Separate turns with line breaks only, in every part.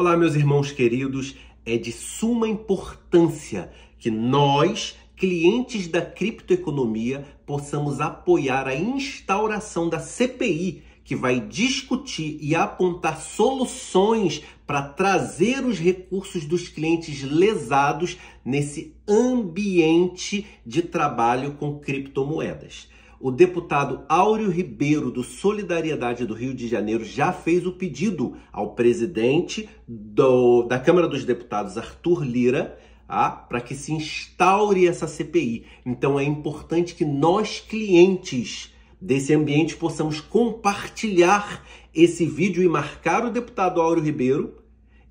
Olá, meus irmãos queridos. É de suma importância que nós, clientes da criptoeconomia, possamos apoiar a instauração da CPI, que vai discutir e apontar soluções para trazer os recursos dos clientes lesados nesse ambiente de trabalho com criptomoedas o deputado Áureo Ribeiro, do Solidariedade do Rio de Janeiro, já fez o pedido ao presidente do, da Câmara dos Deputados, Arthur Lira, ah, para que se instaure essa CPI. Então é importante que nós, clientes desse ambiente, possamos compartilhar esse vídeo e marcar o deputado Áureo Ribeiro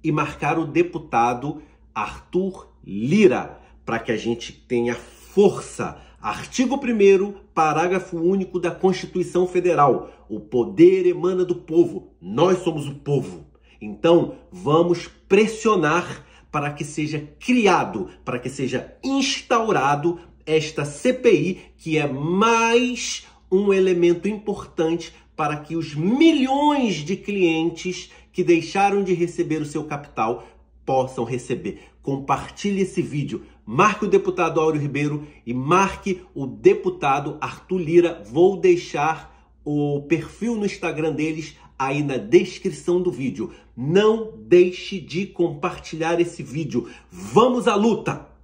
e marcar o deputado Arthur Lira, para que a gente tenha força Artigo 1, parágrafo único da Constituição Federal. O poder emana do povo. Nós somos o povo. Então, vamos pressionar para que seja criado, para que seja instaurado esta CPI, que é mais um elemento importante para que os milhões de clientes que deixaram de receber o seu capital possam receber. Compartilhe esse vídeo, marque o deputado Áureo Ribeiro e marque o deputado Arthur Lira. Vou deixar o perfil no Instagram deles aí na descrição do vídeo. Não deixe de compartilhar esse vídeo. Vamos à luta!